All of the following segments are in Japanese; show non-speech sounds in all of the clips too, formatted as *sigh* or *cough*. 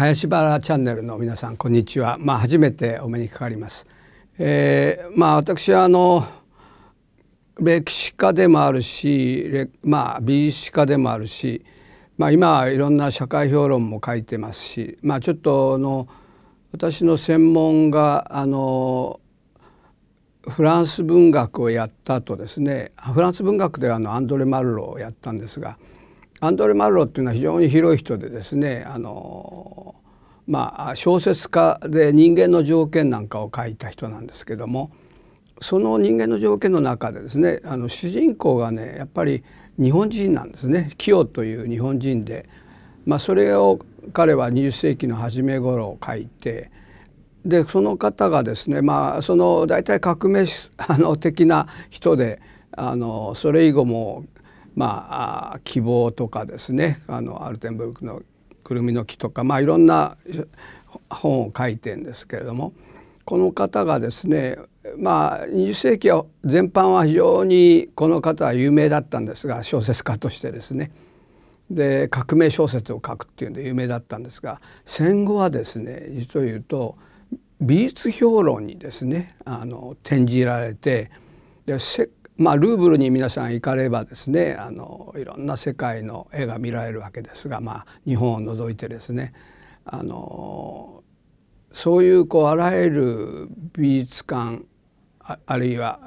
林原チャンネルの皆さんこんにちは、まあ、初めてお目にかかります。えー、まあ、私はあの歴史家でもあるし、まあ、美術家でもあるし、まあ、今はいろんな社会評論も書いてますし、まあ、ちょっとの私の専門があのフランス文学をやった後ですねフランス文学ではあのアンドレ・マルロをやったんですがアンドレ・マルロっていうのは非常に広い人でですねあの、まあ、小説家で人間の条件なんかを書いた人なんですけどもその人間の条件の中でですねあの主人公がねやっぱり日本人なんですね清という日本人で、まあ、それを彼は20世紀の初め頃書いてでその方がですね、まあ、その大体革命 *laughs* あの的な人であのそれ以後もまあ、希望とかですねあのアルテンブルクの「くるみの木」とか、まあ、いろんな本を書いてんですけれどもこの方がですねまあ20世紀は全般は非常にこの方は有名だったんですが小説家としてですねで革命小説を書くっていうんで有名だったんですが戦後はですね実を言うと美術評論にですねあの転じられてで世まあ、ルーブルに皆さん行かればですねあのいろんな世界の絵が見られるわけですが、まあ、日本を除いてですねあのそういうこうあらゆる美術館あるいは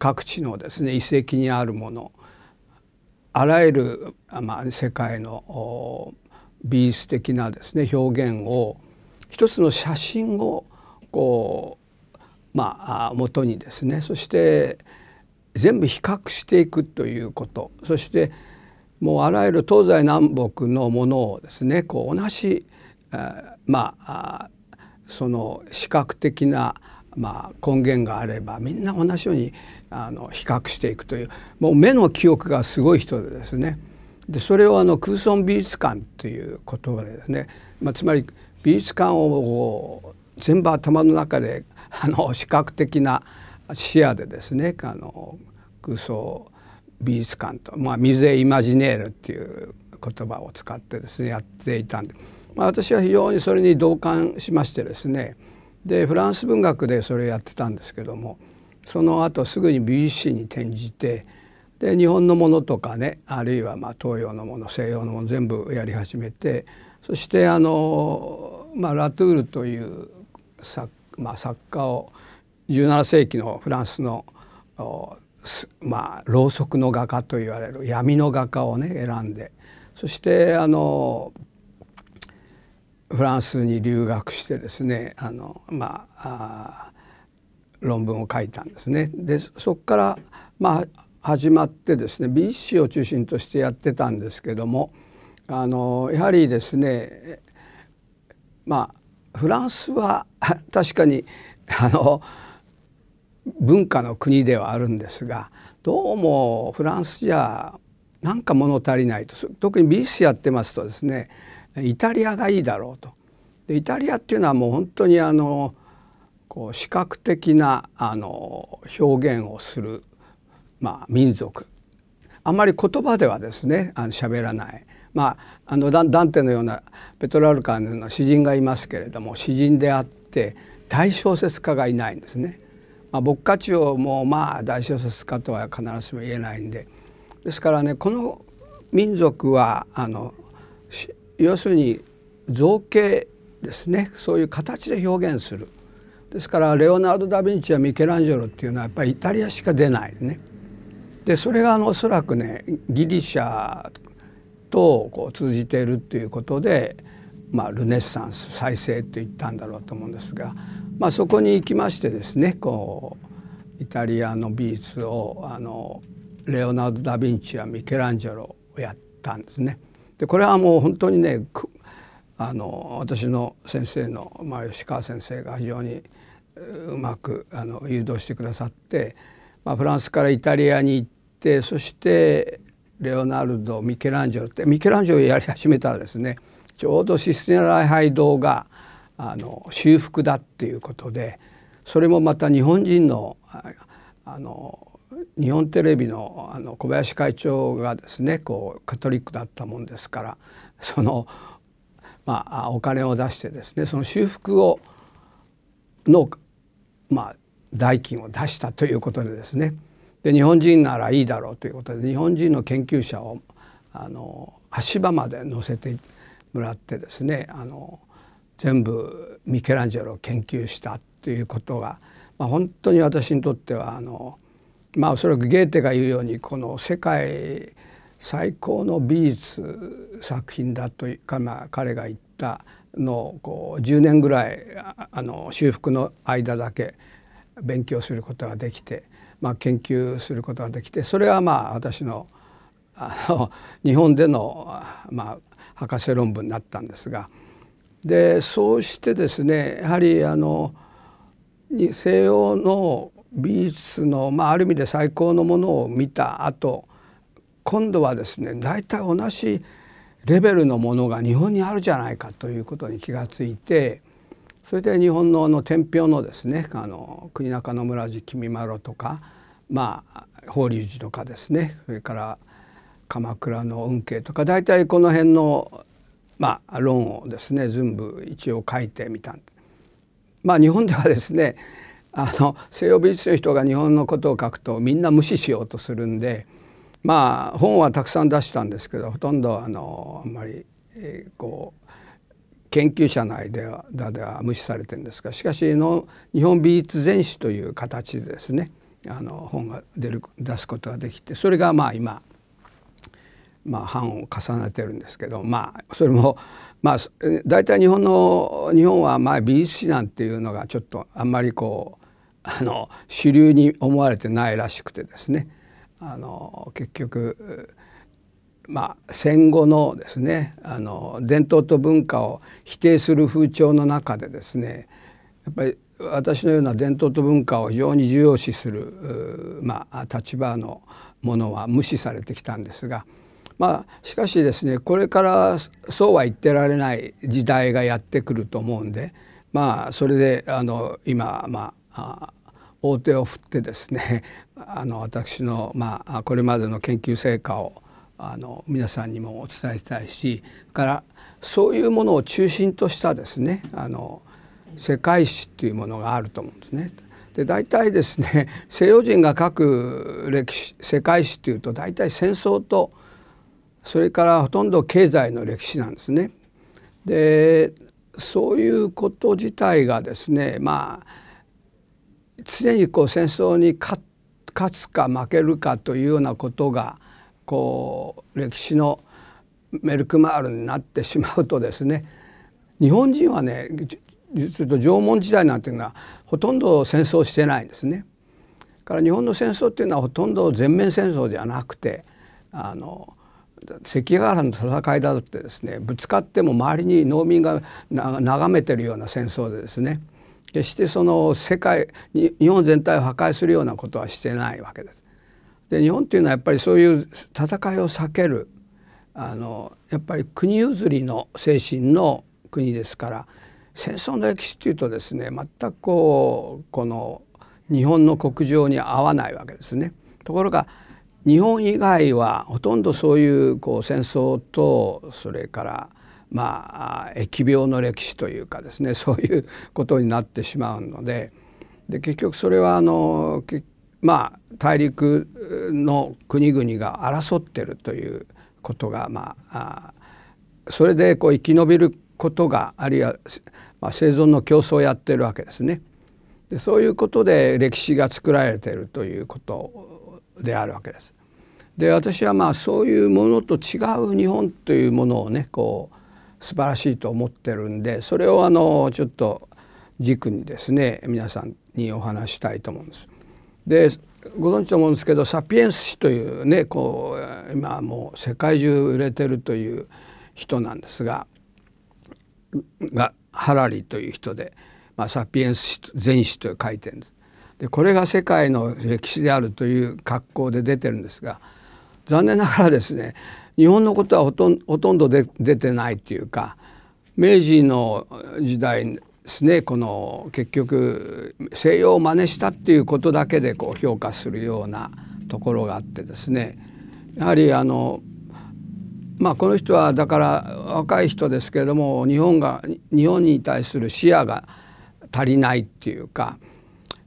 各地のですね遺跡にあるものあらゆる、まあ、世界の美術的なですね表現を一つの写真をこうまあ元にですねそして全部比較していくということそしてもうあらゆる東西南北のものをですねこう同じまあその視覚的な、まあ、根源があればみんな同じようにあの比較していくというもう目の記憶がすごい人でですねでそれをあの空村美術館という言葉でですね、まあ、つまり美術館を全部頭の中であの視覚的な視野でですねあの空想美術館と、まあ、ミゼ・イマジネールっていう言葉を使ってですねやっていたんで、まあ、私は非常にそれに同感しましてですねでフランス文学でそれをやってたんですけどもその後すぐに美術史に転じてで日本のものとかねあるいはま東洋のもの西洋のもの全部やり始めてそしてあの、まあ、ラトゥールという作,、まあ、作家を17世紀のフランスのまあろうそくの画家といわれる闇の画家をね選んでそしてあのフランスに留学してですねあの、まあ、あ論文を書いたんですね。でそこから、まあ、始まってですね美術史を中心としてやってたんですけどもあのやはりですねまあフランスは確かにあの文化の国ではあるんですがどうもフランスじゃなんか物足りないと特に美術やってますとですねイタリアがいいだろうと。でイタリアっていうのはもう本当にあのこう視覚的なあの表現をする、まあ、民族あんまり言葉ではですねあの喋らない。まあ、あのダンテのようなペトラルカーのような詩人がいますけれども詩人であって大小説家がいないんですね。まあ、牧歌地をもうまあ大小説家とは必ずしも言えないんでですからねこの民族はあの要するに造形ですねそういう形で表現するですからレオナルド・ダ・ヴィンチやミケランジェロっていうのはやっぱりイタリアしか出ないね。でそれがあのおそらくねギリシャとこう通じているっていうことで、まあ、ルネッサンス再生と言ったんだろうと思うんですが。まあ、そこに行きましてですねこうイタリアの美術をあのレオナルド・ダ・ヴィンチやミケランジェロをやったんですね。でこれはもう本当にねあの私の先生の、まあ、吉川先生が非常にうまくあの誘導してくださって、まあ、フランスからイタリアに行ってそしてレオナルドミケランジェロってミケランジェロをやり始めたらですねちょうどシスティナ礼拝堂があの修復だっていうことでそれもまた日本人のあの日本テレビのあの小林会長がですねこうカトリックだったもんですからその、まあ、お金を出してですねその修復をの、まあ、代金を出したということでですねで日本人ならいいだろうということで日本人の研究者をあの足場まで乗せてもらってですねあの全部ミケランジェロを研究したっていうことが、まあ、本当に私にとってはあの、まあ、おそらくゲーテが言うようにこの世界最高の美術作品だとか、まあ、彼が言ったのこう10年ぐらいあの修復の間だけ勉強することができて、まあ、研究することができてそれはまあ私のあの日本での、まあ、博士論文になったんですが。でそうしてですねやはりあの西洋の美術の、まあ、ある意味で最高のものを見た後今度はですね大体同じレベルのものが日本にあるじゃないかということに気がついてそれで日本のあの天平のですねあの国中野村寺君丸とか、まあ、法隆寺とかですねそれから鎌倉の運慶とか大体この辺のまあ、論をですね全部一応書いてみたんです。まあ、日本ではですねあの西洋美術の人が日本のことを書くとみんな無視しようとするんでまあ本はたくさん出したんですけどほとんどあのあんまり、えー、こう研究者の間では無視されてるんですがしかしの日本美術全史という形でですねあの本が出る出すことができてそれがまあ今まあ、版を重ねてるんですけど、まあ、それも、まあ、大体日本の日本はまあ美術史なんていうのがちょっとあんまりこうあの主流に思われてないらしくてですねあの結局、まあ、戦後のですねあの伝統と文化を否定する風潮の中でですねやっぱり私のような伝統と文化を非常に重要視する、まあ、立場のものは無視されてきたんですがまあ、しかしですねこれからそうは言ってられない時代がやってくると思うんでまあそれであの今、まあ、大手を振ってですね *laughs* あの私の、まあ、これまでの研究成果をあの皆さんにもお伝えしたいしからそういうものを中心としたですねあの世界史っていうものがあると思うんですね。で大体ですね西洋人が書く歴史世界史っていうと大体戦争とそれからほとんど経済の歴史なんですね。でそういうこと自体がですねまあ常にこう戦争に勝つか負けるかというようなことがこう歴史のメルクマールになってしまうとですね日本人はね実と縄文時代なんていうのはほとんど戦争してないんですね。から日本の戦争っていうのはほとんど全面戦争じゃなくてあの関ヶ原の戦いだってですねぶつかっても周りに農民が眺めてるような戦争でですね決してその世界日本全体を破壊するようなことはしてないわけです。で日本っていうのはやっぱりそういう戦いを避けるあのやっぱり国譲りの精神の国ですから戦争の歴史っていうとですね全くこうこの日本の国情に合わないわけですね。ところが日本以外はほとんどそういうこう戦争とそれからまあ疫病の歴史というかですねそういうことになってしまうのでで結局それはあのまあ大陸の国々が争ってるということがまあそれでこう生き延びることがあるいは、まあ、生存の競争をやってるわけですね。でそういうことで歴史が作られているということであるわけです。で私はまあそういうものと違う日本というものをねこう素晴らしいと思ってるんでそれをあのちょっと軸にですね皆さんにお話したいと思うんです。でご存知と思うんですけどサピエンス氏というねこう今もう世界中売れてるという人なんですががハラリという人で、まあ、サピエンス氏全史と書いてるんです。でこれが世界の歴史であるという格好で出てるんですが残念ながらですね日本のことはほとんほとんどで出てないというか明治の時代ですねこの結局西洋を真似したっていうことだけでこう評価するようなところがあってですねやはりあのまあこの人はだから若い人ですけれども日本が日本に対する視野が足りないっていうか。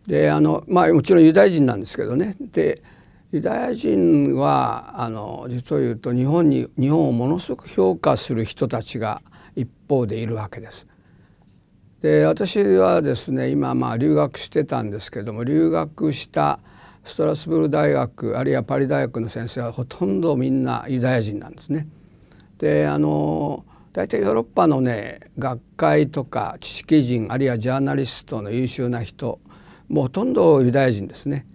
であの、まあ、もちろんユダヤ人なんですけどねでユダヤ人はあの実を言うと日本に日本をものすごく評価する人たちが一方でいるわけです。で私はですね今まあ留学してたんですけども留学したストラスブール大学あるいはパリ大学の先生はほとんどみんなユダヤ人なんですね。であの大体ヨーロッパのね学会とか知識人あるいはジャーナリストの優秀な人もうほとんどユダヤ人ですね。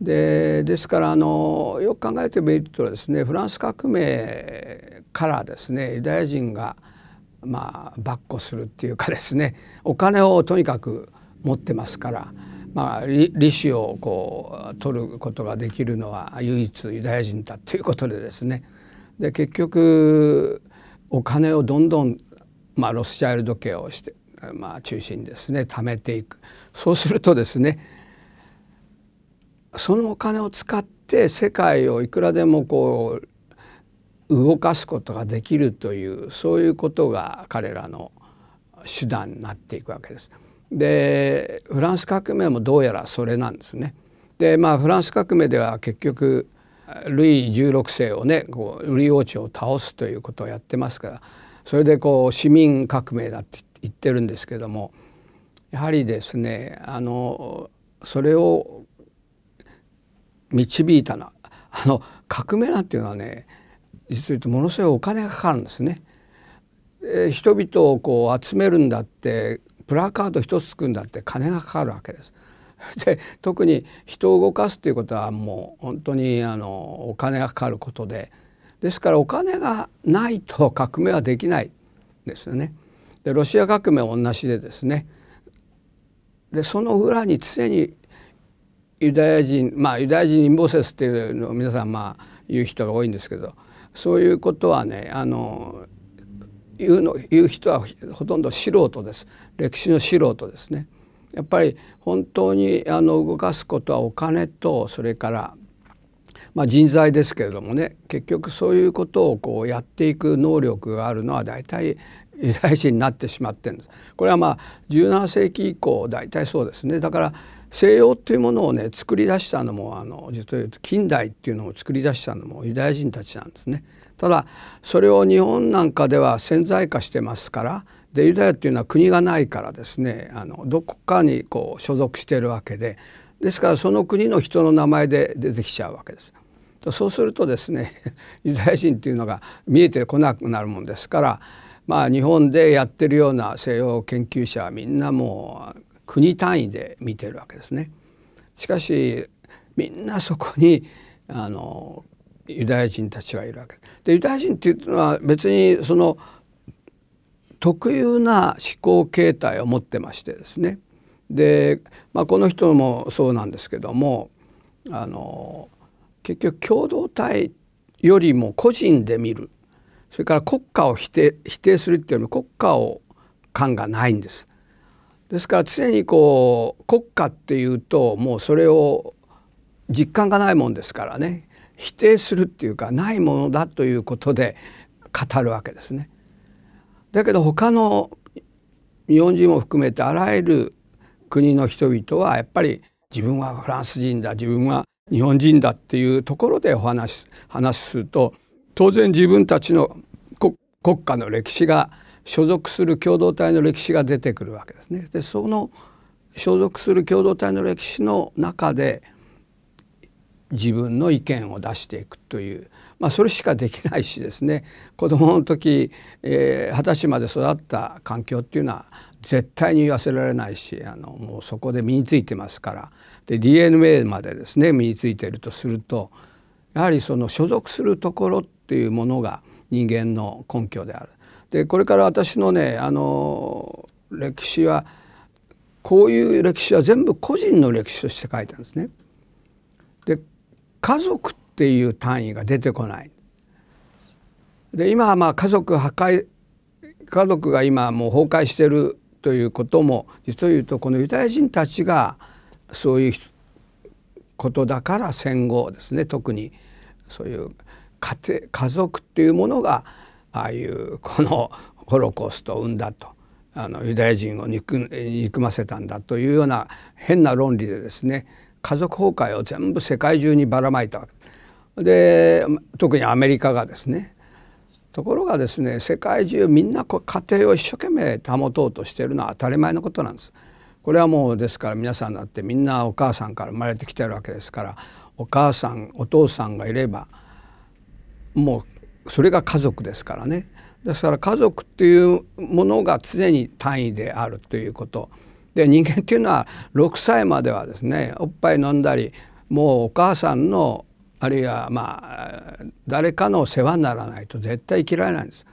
でですからあのよく考えてみるとですねフランス革命からですねユダヤ人がまあ跋扈するっていうかですねお金をとにかく持ってますから、まあ、利子をこう取ることができるのは唯一ユダヤ人だということでですねで結局お金をどんどん、まあ、ロスチャイルド家をしてまあ、中心ですね貯めていくそうするとですねそのお金を使って世界をいくらでもこう動かすことができるというそういうことが彼らの手段になっていくわけです。でフランス革命もどうやらそれなんですね。でまあフランス革命では結局ルイ16世をねこうルイ王朝を倒すということをやってますからそれでこう市民革命だって言ってるんですけどもやはりですねあのそれを導いたなあの革命なんていうのはね実を言うとものすごいお金がかかるんですね。人々をこう集めるんだってプラカード一つ作るんだって金がかかるわけです。で特に人を動かすということはもう本当にあのお金がかかることでですからお金がないと革命はできないですよね。でロシア革命は同じでですねでその裏に常にユダヤ人まあユダヤ人陰謀説っていうのを皆さんまあ言う人が多いんですけどそういうことはねあの言うの言う人はほとんど素人です歴史の素人ですね。やっぱり本当にあの動かすことはお金とそれからまあ、人材ですけれどもね結局そういうことをこうやっていく能力があるのは大体依頼人になってしまってんですこれはまあ17世紀以降大体そうですねだから西洋っていうものをね作り出したのもあの実を言うと近代っていうのを作り出したのもユダヤ人たちなんですね。ただそれを日本なんかでは潜在化してますからでユダヤっていうのは国がないからですねあのどこかにこう所属してるわけでですからその国の人の名前で出てきちゃうわけです。そうするとですねユダヤ人っていうのが見えてこなくなるもんですからまあ、日本でやってるような西洋研究者はみんなもう国単位で見てるわけですね。しかしみんなそこにあのユダヤ人たちはいるわけでユダヤ人っていうのは別にその特有な思考形態を持ってましてですねで、まあ、この人もそうなんですけどもあの結局共同体よりも個人で見るそれから国家を否定否定するっていうのは国家を感がないんです。ですから常にこう国家っていうともうそれを実感がないもんですからね否定するっていうかないものだということで語るわけですね。だけど他の日本人も含めてあらゆる国の人々はやっぱり自分はフランス人だ自分は日本人だっていうところでお話話すると当然自分たちの国家の歴史が所属する共同体の歴史が出てくるわけですね。でその所属する共同体の歴史の中で自分の意見を出していくという、まあ、それしかできないしですね子どもの時二十、えー、歳まで育った環境っていうのは絶対に言わせられないしあのもうそこで身についてますからで DNA までですね身についているとするとやはりその所属するところっていうものが人間の根拠である。でこれから私のねあの歴史はこういう歴史は全部個人の歴史として書いてあるんですね。で家族っていう単位が出てこない。で今はまあ家族破壊家族が今もう崩壊してるということも実を言うとこのユダヤ人たちがそういうことだから戦後ですね特にそういう家庭家族っていうものがああいうこのホロコーストを生んだとあのユダヤ人を憎憎ませたんだというような変な論理でですね家族崩壊を全部世界中にばらまいたで特にアメリカがですねところがですね世界中みんな家庭を一生懸命保とうとしているのは当たり前のことなんです。これはもうですから皆さんだってみんなお母さんから生まれてきてるわけですからお母さんお父さんがいればもうそれが家族ですからねですから家族っていうものが常に単位であるということで人間っていうのは6歳まではですねおっぱい飲んだりもうお母さんのあるいはまあ誰かの世話にならないと絶対生きられないんです。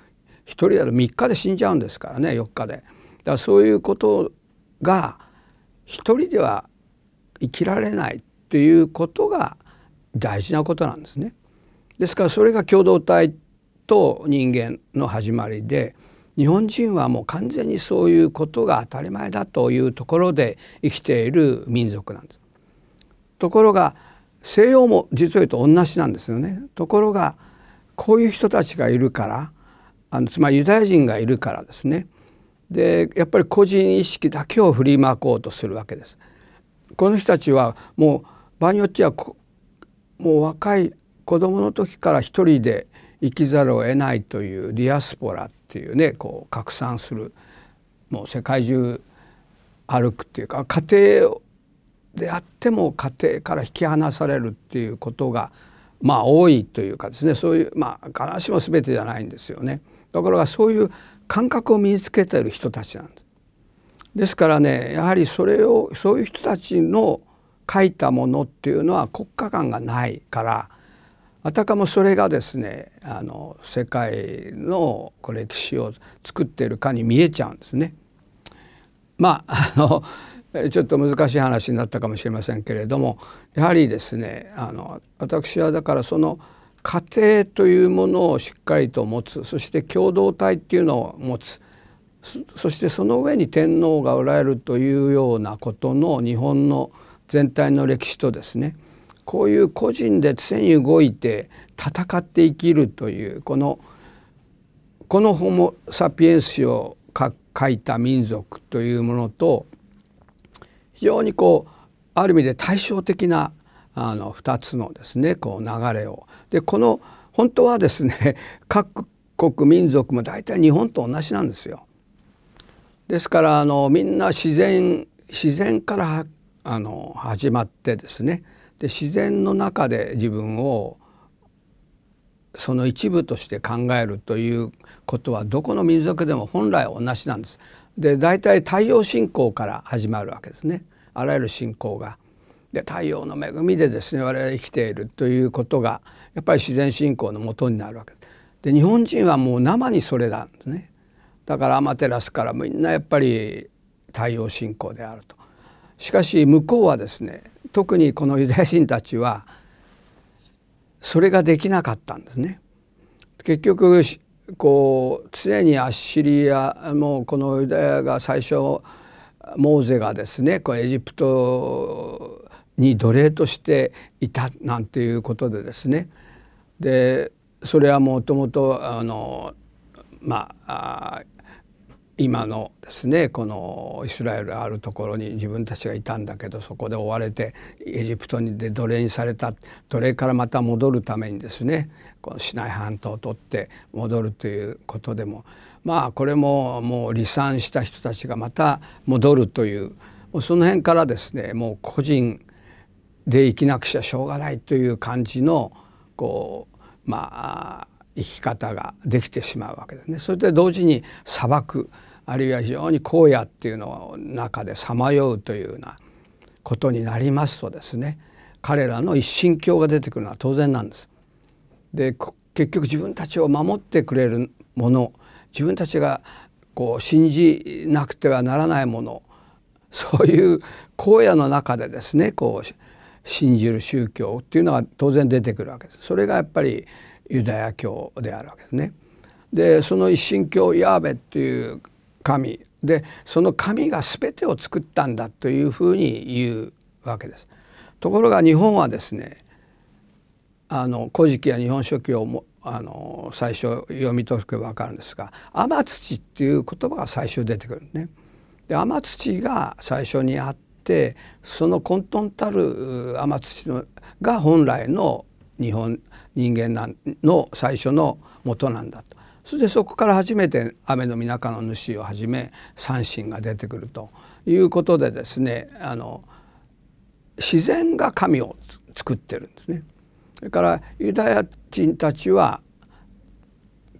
1人だと3日で死んじゃうんですからね4日で。だからそういうことが一人では生きられないっていうことが大事なことなんですね。ですからそれが共同体と人間の始まりで日本人はもう完全にそういうことが当たり前だというところで生きている民族なんです。ところが西洋も実は言うと同じなんですよね。ところがこういう人たちがいるからあのつまりユダヤ人がいるからですねでやっぱり個人意識だけを振りまこうとするわけです。この人たちはもう場合によってはもう若い子どもの時から一人で生きざるを得ないというディアスポラっていうねこう拡散するもう世界中歩くっていうか家庭であっても家庭から引き離されるっていうことがまあ多いというかですねそういうまあ必ずしも全てじゃないんですよね。ところがそういう感覚を身につけている人たちなんです。ですからねやはりそれをそういう人たちの書いたものっていうのは国家観がないからあたかもそれがですねあの世界の歴史を作っているかに見えちゃうんですね。まああの *laughs* ちょっと難しい話になったかもしれませんけれどもやはりですねあの私はだからその家庭というものをしっかりと持つそして共同体っていうのを持つそしてその上に天皇がおられるというようなことの日本の全体の歴史とですねこういう個人で常に動いて戦って生きるというこのこのホモ・サピエンスを書いた民族というものと非常にこうある意味で対照的なあの2つのですねこう流れを。でこの本当はですね *laughs* 各国民族も大体日本と同じなんですよ。ですからあのみんな自然自然からあの始まってですねで自然の中で自分をその一部として考えるということはどこの民族でも本来同じなんです。で大体太陽信仰から始まるわけですねあらゆる信仰が。で太陽の恵みでですね我々生きているということがやっぱり自然信仰のもとになるわけで日本人はもう生にそれなんですね。だからアマテラスからみんなやっぱり太陽信仰であると。しかし向こうはですね特にこのユダヤ人たちはそれができなかったんですね。結局こう常にアッシリアもうこのユダヤが最初モーゼがですねこエジプトに奴隷としていたなんていうことでですねでそれはもともとあのまあ今のですねこのイスラエルあるところに自分たちがいたんだけどそこで追われてエジプトにで奴隷にされた奴隷からまた戻るためにですねこのシナイ半島を取って戻るということでもまあこれももう離散した人たちがまた戻るというもうその辺からですねもう個人で生きなくちゃしょうがないという感じのこうまあ生き方ができてしまうわけですね。それで同時に砂漠あるいは非常に荒野っていうの中でさまようというようなことになりますとですね彼らの一神教が出てくるのは当然なんです。で結局自分たちを守ってくれるもの自分たちがこう信じなくてはならないものそういう荒野の中でですねこう信じる宗教っていうのは当然出てくるわけです。それがやっぱりユダヤ教であるわけですね。でその一神教ヤーベていう神でその神が全てを作ったんだというふうに言うわけです。ところが日本はですねあの古事記や日本書紀をもあの最初読み解けば分かるんですが「天土」っていう言葉が最初出てくるね。で天土が最初にあってその混沌たる天土のが本来の日本人間の最初の元なんだとそしてそこから初めて雨の皆かの主をはじめ三神が出てくるということでですねあの自然が神を作ってるんですね。それからユダヤ人たちは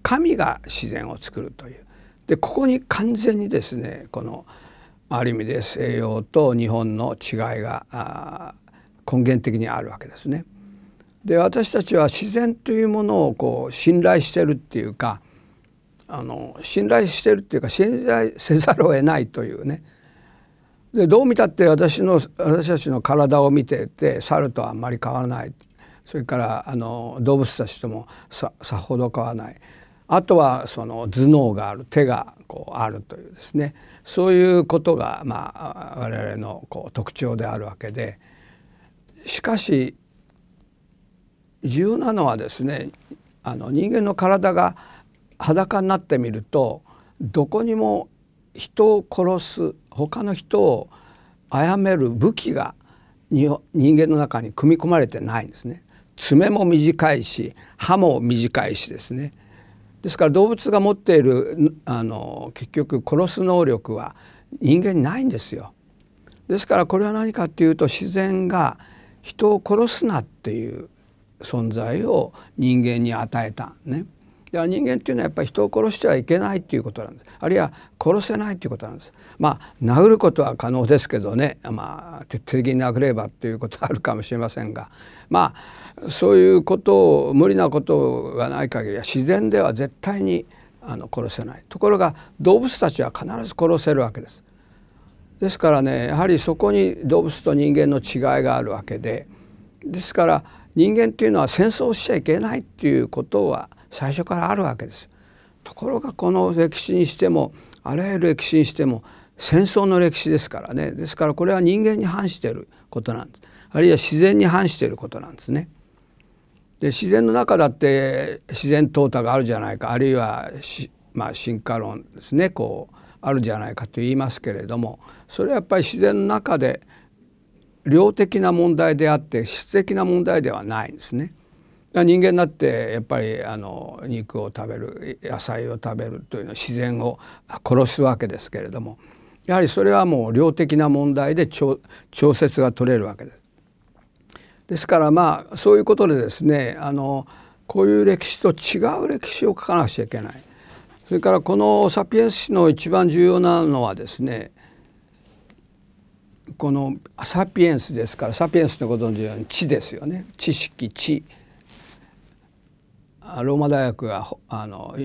神が自然を作るというでここに完全にですねこのある意味で西洋と日本の違いが根源的にあるわけですね。で私たちは自然というものをこう信頼してるっていうかあの信頼してるっていうか信頼せざるを得ないというねでどう見たって私の私たちの体を見てて猿とはあんまり変わらないそれからあの動物たちともささほど変わらないあとはその頭脳がある手がこうあるというですねそういうことが、まあ、我々のこう特徴であるわけでしかし重要なのはですねあの人間の体が裸になってみるとどこにも人を殺す他の人を殺める武器が人間の中に組み込まれてないんですね。爪も短いし歯も短いしですね。ですから動物が持っているあの結局殺す能力は人間にないんですよ。ですからこれは何かというと自然が人を殺すなっていう存在を人間に与えたね。だから人間っていうのはやっぱり人を殺してはいけないっていうことなんですあるいは殺せないっていうことなんですまあ殴ることは可能ですけどねまあ徹底的に殴ればっていうことはあるかもしれませんがまあそういうことを無理なことがない限りは自然では絶対にあの殺せないところが動物たちは必ず殺せるわけです。ですからねやはりそこに動物と人間の違いがあるわけでですから人間っていうのは戦争しちゃいけないっていうことは最初からあるわけです。ところがこの歴史にしてもあらゆる歴史にしても戦争の歴史ですからねですからこれは人間に反していることなんですあるいは自然に反していることなんですね。で自然の中だって自然淘汰があるじゃないかあるいはまあ、進化論ですねこうあるじゃないかと言いますけれどもそれはやっぱり自然の中で量的な問題であって質的な問題ではないんですね。人間だってやっぱりあの肉を食べる野菜を食べるというのは自然を殺すわけですけれどもやはりそれはもう量的な問題で調節が取れるわけです。ですからまあそういうことでですねあのこういう歴史と違う歴史を書かなくちゃいけない。それからこの「サピエンス」史の一番重要なのはですねこのサピエンスですからサピエンスのご存知のように知ですよね知識知ローマ大学があの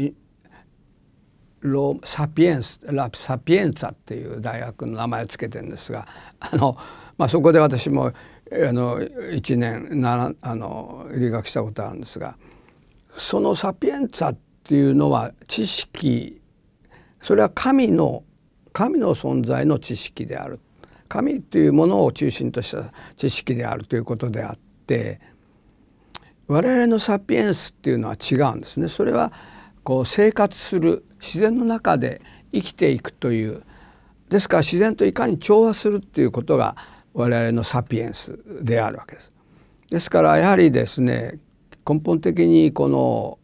ロサピエンスラサピエンツァっていう大学の名前を付けてるんですがあの、まあ、そこで私もあの1年なあの留学したことあるんですがそのサピエンツァっていうのは知識それは神の神の存在の知識である神というものを中心とした知識であるということであって我々のサピエンスっていうのは違うんですね。それはこう生活する自然の中で生きていくというですから自然といかに調和するっていうことが我々のサピエンスであるわけです。ですからやはりですね根本的にこの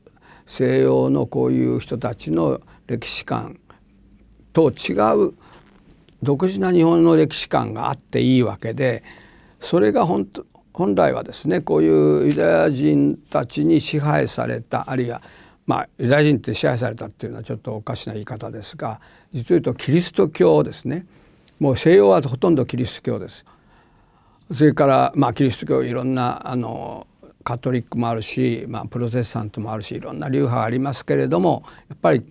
西洋のこういう人たちの歴史観と違う独自な日本の歴史観があっていいわけでそれが本当本来はですねこういうユダヤ人たちに支配されたあるいはまあユダヤ人って支配されたっていうのはちょっとおかしな言い方ですが実を言うとキリスト教ですねもう西洋はほとんどキリスト教です。それからまあキリスト教いろんなあのカトリックもあるし、まあ、プロテスタントもあるしいろんな流派ありますけれどもやっぱり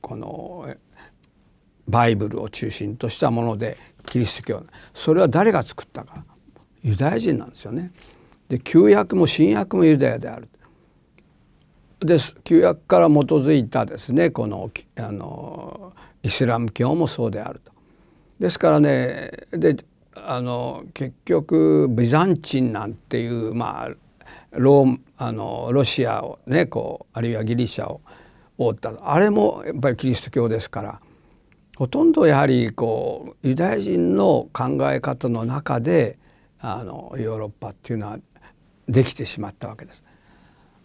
このバイブルを中心としたものでキリスト教それは誰が作ったかユダヤ人なんですよね。で旧約も新約もユダヤである。で旧約から基づいたですねこのあのイスラム教もそうであると。ですからねであの結局ビザンチンなんていうまあロあのロシアをねこうあるいはギリシャを覆ったあれもやっぱりキリスト教ですからほとんどやはりこうユダヤ人の考え方の中であのヨーロッパっていうのはできてしまったわけです。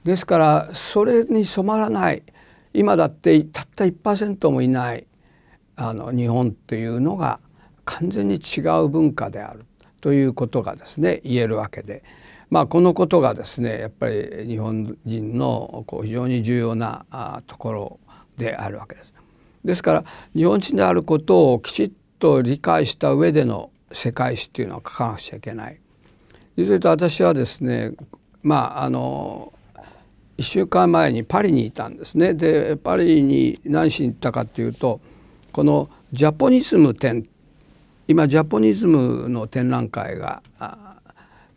ですからそれに染まらない今だってたった1%もいないあの日本というのが完全に違う文化であるということがですね言えるわけで、まあ、このことがですねやっぱり日本人のこう非常に重要なところであるわけです。ですから日本人であることをきちっと理解した上での世界史というのは書かなくちゃいけない。実をうと私はですねまああの1週間前にパリにいたんですね。でパリに何しに行ったかというとこのジャポニズム展今ジャポニズムの展覧会が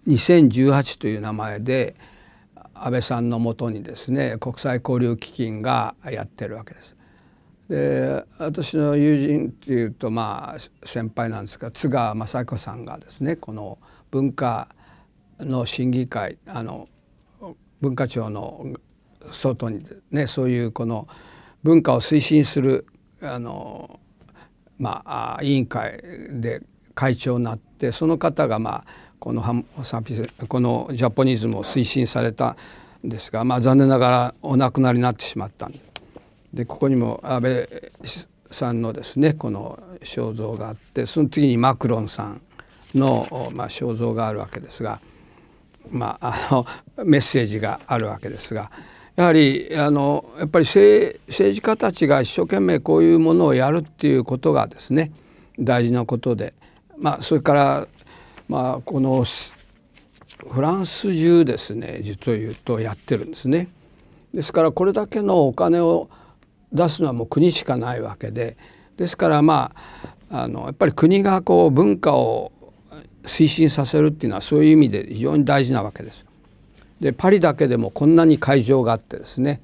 2018という名前で安倍さんのもとにですね国際交流基金がやってるわけです。で私の友人っていうとまあ先輩なんですが津川雅彦さんがですねこの文化の審議会あの文化庁の外にねそういうこの文化を推進するあの、まあ、委員会で会長になってその方が、まあ、このこのジャポニズムを推進されたんですが、まあ、残念ながらお亡くなりになってしまったんです。でここにも安倍さんのですねこの肖像があってその次にマクロンさんの、まあ、肖像があるわけですが、まあ、あの *laughs* メッセージがあるわけですがやはりあのやっぱり政治家たちが一生懸命こういうものをやるっていうことがですね大事なことで、まあ、それから、まあ、このフランス中ですね実を言うとやってるんですね。ですからこれだけのお金を出すのはもう国しかないわけでですからまああのやっぱり国がこう文化を推進させるっていうのはそういう意味で非常に大事なわけです。でパリだけでもこんなに会場があってですね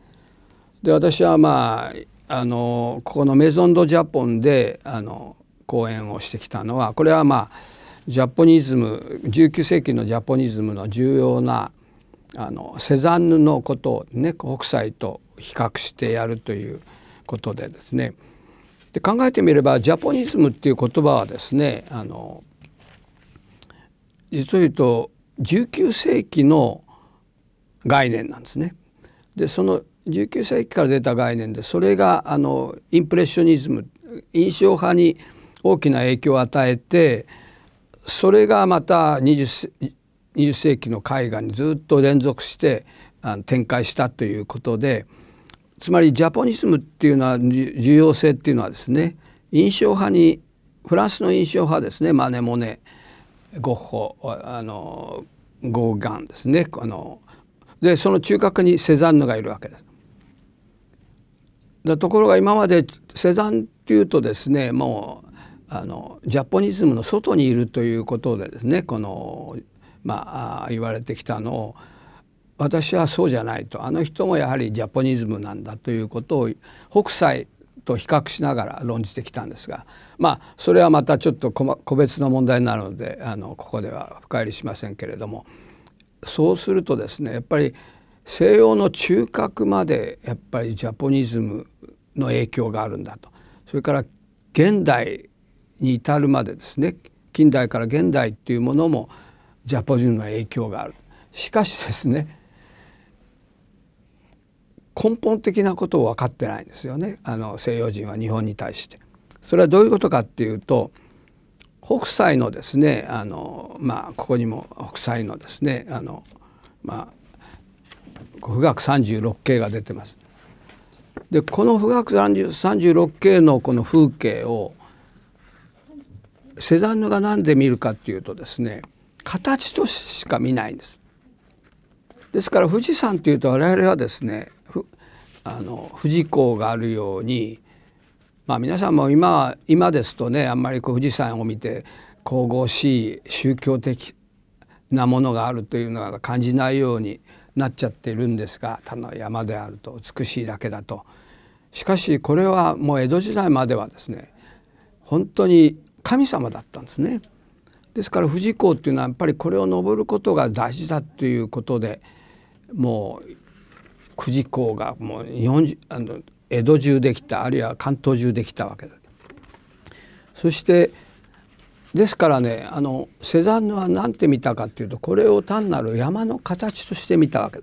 で私はまああのここのメゾン・ド・ジャポンであの講演をしてきたのはこれはまあジャポニズム19世紀のジャポニズムの重要なあのセザンヌのことをね北斎と比較してやるということでですねで考えてみればジャポニズムっていう言葉はですねあの実を言うと19世紀の概念なんですね。でその19世紀から出た概念でそれがあのインプレッショニズム印象派に大きな影響を与えてそれがまた 20, 20世紀の絵画にずっと連続してあの展開したということでつまりジャポニスムっていうのは重要性っていうのはですね印象派にフランスの印象派ですねマネモネゴッホあのゴーガンですねあのでその中核にセザンヌがいるわけです。だところが今までセザンっていうとですねもうあのジャポニズムの外にいるということでですねこの、まあ、言われてきたのを私はそうじゃないとあの人もやはりジャポニズムなんだということを北斎と比較しながら論じてきたんですがまあそれはまたちょっと個別の問題になるのであのここでは深入りしませんけれどもそうするとですねやっぱり西洋の中核までやっぱりジャポニズムの影響があるんだとそれから現代に至るまでですね近代から現代っていうものもジャポニズムの影響がある。しかしですね根本的なことを分かってないんですよねあの西洋人は日本に対して。それはどういうことかっていうと北斎のですねあの、まあ、ここにも北斎のですねあの、まあ、富岳十六景が出てます。でこの富岳十六景のこの風景をセザンヌが何で見るかっていうとですね形としか見ないんです。ですから富士山というと我々はですねあの不二校があるように、まあ、皆さんも今今ですとねあんまりこう富士山を見て神々しい宗教的なものがあるというのは感じないようになっちゃってるんですがただの山であると美しいだけだと。しかしこれはもう江戸時代まではですね本当に神様だったんですね。ですから富士港っていうのはやっぱりこれを登ることが大事だっていうことでもう久慈港がもうあの江戸中できたあるいは関東中できたわけだそしてですからねあのセザンヌは何て見たかっていうとこれを単なる山の形として見たわけ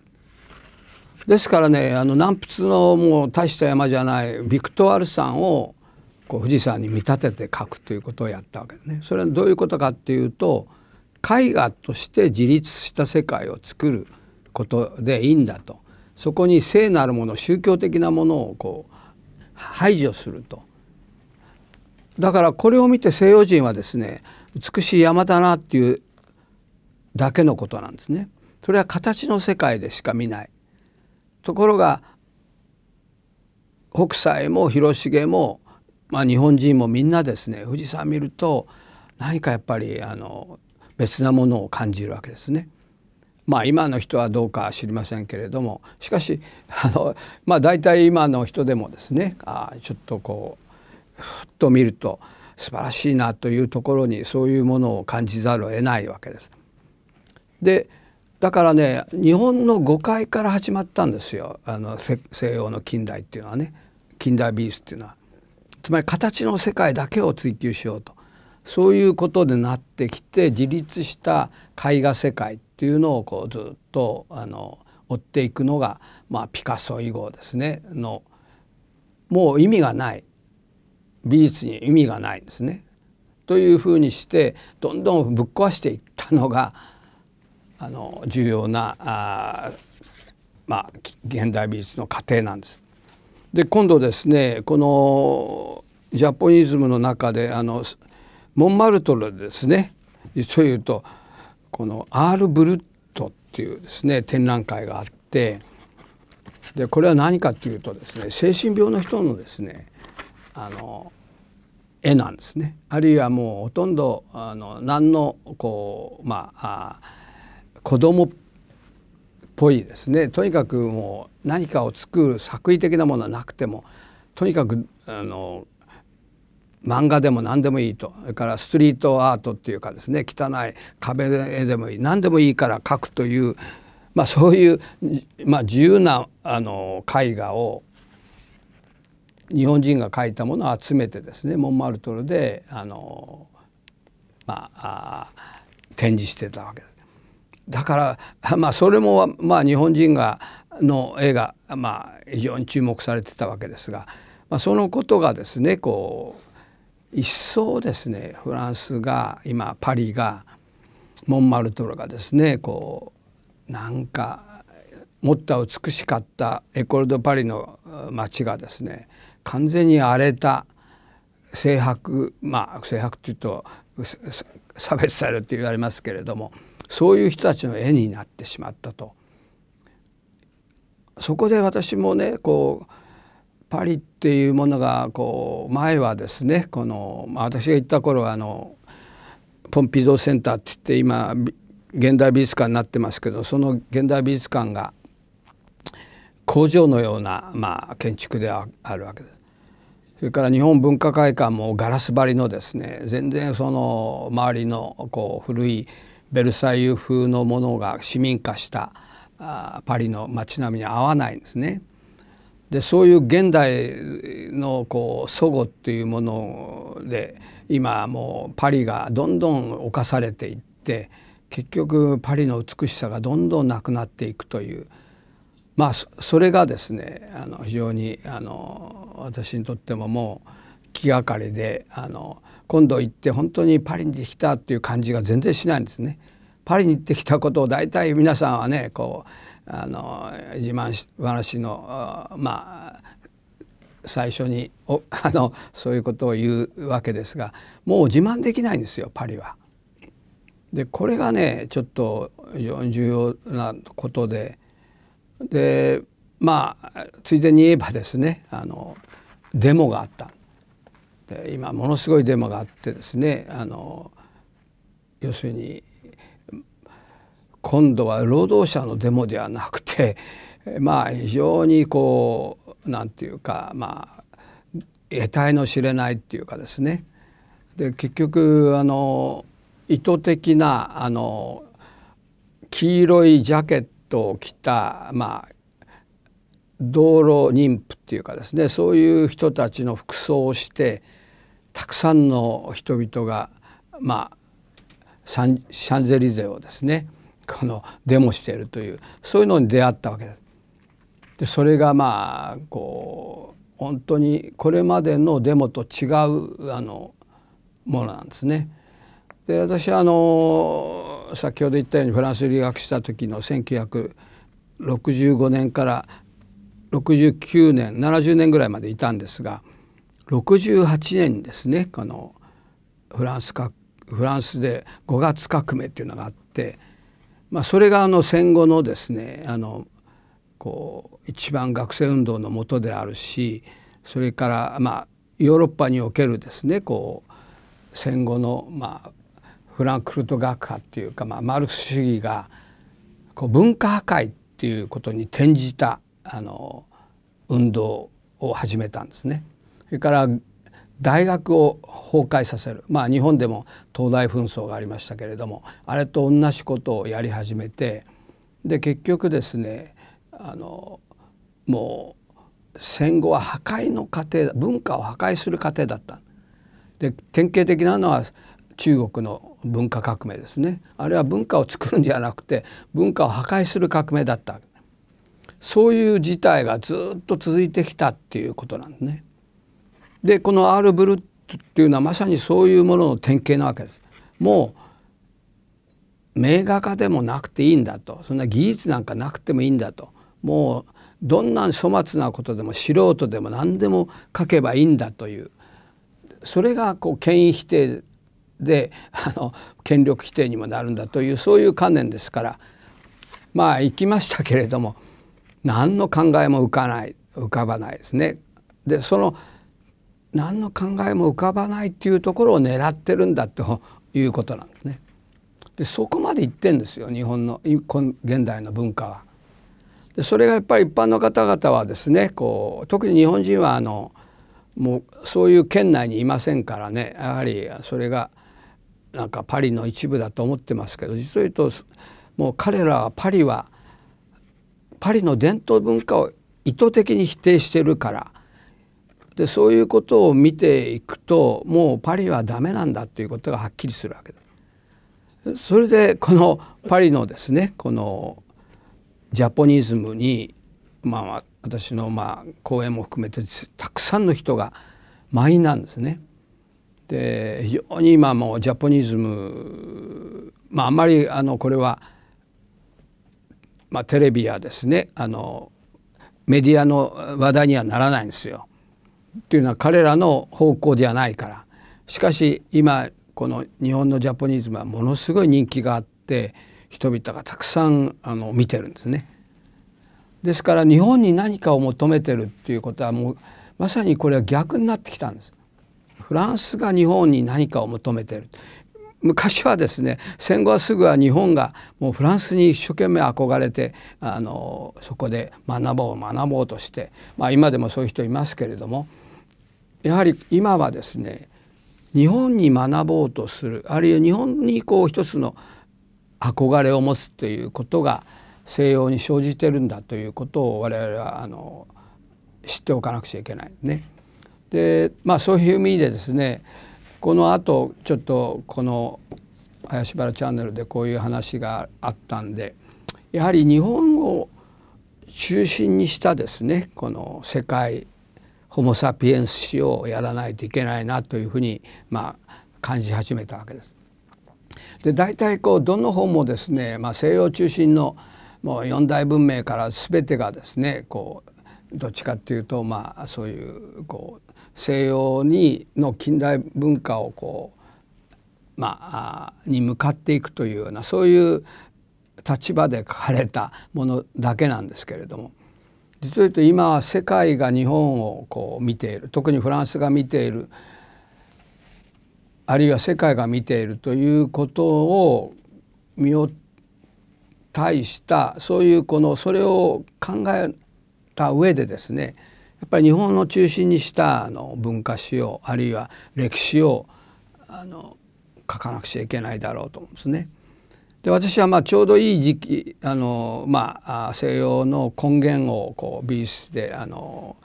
ですからねあの南仏のもう大した山じゃないビクトワル山をこう富士山に見立てて描くということをやったわけね。それはどういうことかっていうと絵画として自立した世界を作ることでいいんだと。そこに聖なるもの宗教的なものをこう排除するとだからこれを見て西洋人はですね美しい山だなっていうだけのことなんですね。それは形の世界でしか見ないところが北斎も広重も、まあ、日本人もみんなですね富士山見ると何かやっぱりあの別なものを感じるわけですね。まあ、今の人はどうか知りませんけれどもしかしあの、まあ、大体今の人でもですねあちょっとこうふっと見ると素晴らしいなというところにそういうものを感じざるを得ないわけです。でだからね日本の誤解から始まったんですよあの西洋の近代っていうのはね近代美術っていうのは。つまり形の世界だけを追求しようとそういうことでなってきて自立した絵画世界っていうのをこうずっとあの追っていくのが、まあ、ピカソ以後ですねのもう意味がない美術に意味がないんですね。というふうにしてどんどんぶっ壊していったのがあの重要なあ、まあ、現代美術の過程なんです。で今度ですねこのジャポニズムの中であのモンマルトルですねそういうとこのアール・ブルットっていうですね展覧会があってでこれは何かっていうとですね精神病の人のですねあの絵なんですねあるいはもうほとんどあの何のこうまああ子供っぽいですねとにかくもう何かを作る作為的なものはなくてもとにかくあの漫画でも何でもいいとそれからストリートアートっていうかですね汚い壁絵でもいい何でもいいから描くという、まあ、そういう、まあ、自由なあの絵画を日本人が描いたものを集めてですねモンマルトルであの、まあ、あ展示してたわけです。だからまあそれもまあ日本人がの絵がまあ非常に注目されてたわけですが、まあ、そのことがですねこう一層ですねフランスが今パリがモンマルトルがですねこうなんかもった美しかったエコル・ド・パリの街がですね完全に荒れた制白まあ性白というと差別されると言われますけれどもそういう人たちの絵になってしまったと。そこで私もねこうパリっていうものがこう前はですねこの、ま私が行った頃はあのポンピドーセンターっていって今現代美術館になってますけどその現代美術館が工場のような、まあ、建築であるわけです。それから日本文化会館もガラス張りのですね全然その周りのこう古いベルサイユ風のものが市民化したあパリの街並みに合わないんですね。でそういう現代のこう祖語っていうもので今もうパリがどんどん侵されていって結局パリの美しさがどんどんなくなっていくというまあそれがですねあの非常にあの私にとってももう気がかりであの今度行って本当にパリに来たっていう感じが全然しないんですね。パリに行ってきたことを大体皆さんはねこうあの自慢話のまあ最初にお *laughs* あのそういうことを言うわけですがもう自慢できないんですよパリは。でこれがねちょっと非常に重要なことででまあついでに言えばですねあのデモがあったで今ものすごいデモがあってですねあの要するに今度は労働者のデモではなくて *laughs* まあ非常にこうなんていうかまあ得体の知れないっていうかですねで結局あの意図的なあの黄色いジャケットを着たまあ道路妊婦っていうかですねそういう人たちの服装をしてたくさんの人々がまあシャンゼリゼをですねこのデモしているというそういうのに出会ったわけです。でそれがまあこう本当にこれまでのデモと違うあのものなんですね。で私あの先ほど言ったようにフランス留学した時の1965年から69年70年ぐらいまでいたんですが68年にですねこのフランスかフランスで5月革命というのがあってまあ、それがあの戦後のですねあのこう一番学生運動のもとであるしそれからまあヨーロッパにおけるですねこう戦後のまあフランクフルト学派っていうかまあマルクス主義がこう文化破壊っていうことに転じたあの運動を始めたんですね。それから大学を崩壊させるまあ日本でも東大紛争がありましたけれどもあれと同じことをやり始めてで結局ですねあのもう戦後は破壊の過程文化を破壊する過程だったで典型的なのは中国の文化革命ですねあれは文化を作るんじゃなくて文化を破壊する革命だったそういう事態がずっと続いてきたっていうことなんですね。でこのル・ブルットっていうのはまさにそういうものの典型なわけです。もう名画家でもなくていいんだとそんな技術なんかなくてもいいんだともうどんな粗末なことでも素人でも何でも書けばいいんだというそれがこう権威否定であの権力否定にもなるんだというそういう観念ですからまあ行きましたけれども何の考えも浮かない浮かばないですね。でその何の考えも浮かばないっていうところを狙ってるんだということなんですね。でそこまで言ってんですよ日本の現代の文化は。でそれがやっぱり一般の方々はですねこう特に日本人はあのもうそういう県内にいませんからねやはりそれがなんかパリの一部だと思ってますけど実を言うともう彼らはパリはパリの伝統文化を意図的に否定してるからでそういうことを見ていくともうパリはダメなんだということがはっきりするわけです。それでこのパリのですねこのジャポニズムに、まあ、私のまあ講演も含めてたくさんの人が満員なんですね。で非常に今もうジャポニズムまああんまりあのこれは、まあ、テレビやですねあのメディアの話題にはならないんですよ。というのは彼らの方向ではないからしかし今この日本のジャポニズムはものすごい人気があって人々がたくさんあの見てるんですね。ですから日本に何かを求めてるっていうことはもうまさにこれは逆になってきたんです。フランスが日本に何かを求めてる昔はですね戦後はすぐは日本がもうフランスに一生懸命憧れてあのそこで学ぼう学ぼうとして、まあ、今でもそういう人いますけれどもやはり今はですね日本に学ぼうとするあるいは日本にこう一つの憧れを持つということが西洋に生じてるんだということを我々はあの知っておかなくちゃいけないね。でまあそういう意味でですねこのあとちょっとこの「林原チャンネル」でこういう話があったんでやはり日本を中心にしたですねこの世界ホモ・サピエンス史をやらないといけないなというふうに、まあ、感じ始めたわけです。で大体こうどの本もですね、まあ、西洋中心のもう四大文明から全てがですねこうどっちかっていうと、まあ、そういうこう西洋にの近代文化をこう、まあ、に向かっていくというようなそういう立場で書かれたものだけなんですけれども実を言うと今世界が日本をこう見ている特にフランスが見ているあるいは世界が見ているということを身を対したそういうこのそれを考えた上でですねやっぱり日本の中心にしたあの文化史をあるいは歴史をあの書かなくちゃいけないだろうと思うんですね。で私はまあちょうどいい時期あの、まあ、西洋の根源をこう美術であの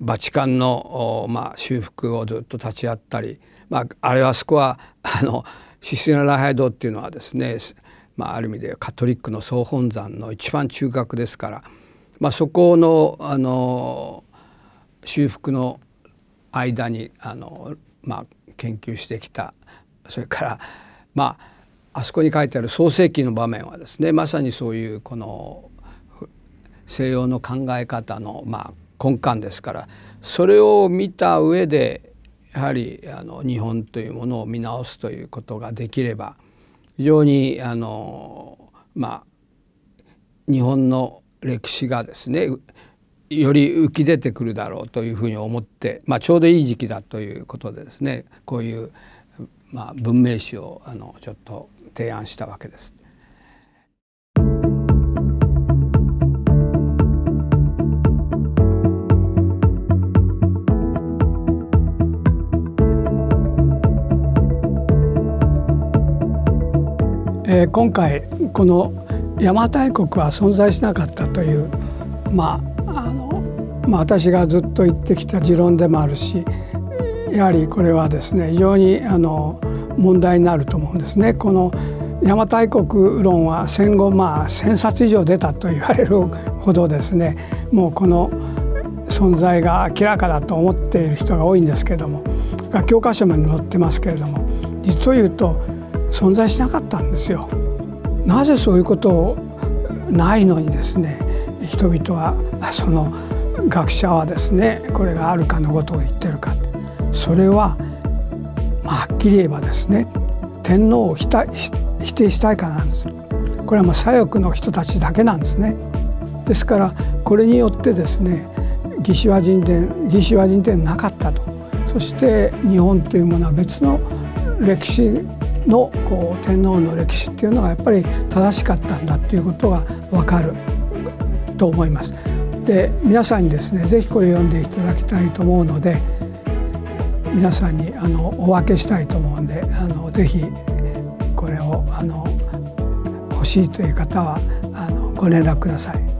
バチカンの、まあ、修復をずっと立ち会ったり、まあ、あれはそこはあのシステラハイドっていうのはですね、まあ、ある意味でカトリックの総本山の一番中核ですから、まあ、そこのあの修復の間にあの、まあ、研究してきたそれからまああそこに書いてある創世記の場面はですねまさにそういうこの西洋の考え方のまあ根幹ですからそれを見た上でやはりあの日本というものを見直すということができれば非常にあのまあ日本の歴史がですねより浮き出てくるだろうというふうに思って、まあ、ちょうどいい時期だということでですねこういう、まあ、文明史をあのちょっと提案したわけです。えー、今回この邪馬台国は存在しなかったというまああの、まあ、私がずっと言ってきた持論でもあるしやはりこれはですね非常にあの問題になると思うんですね。この邪馬台国論は戦後まあ1,000冊以上出たと言われるほどですねもうこの存在が明らかだと思っている人が多いんですけども教科書も載ってますけれども実を言うと存在しなかったんですよ。なぜそういうことをないのにですね人々はその学者はですねこれがあるかのことを言ってるかそれはまあ、はっきり言えばですね天皇を否定したいからなんですこれはもう左翼の人たちだけなんですねですからこれによってですね魏志倭人伝魏志倭人伝なかったとそして日本というものは別の歴史のこう天皇の歴史っていうのがやっぱり正しかったんだっていうことがわかると思います。で皆さんにですね是非これ読んでいただきたいと思うので皆さんにあのお分けしたいと思うんであのぜひこれをあの欲しいという方はあのご連絡ください。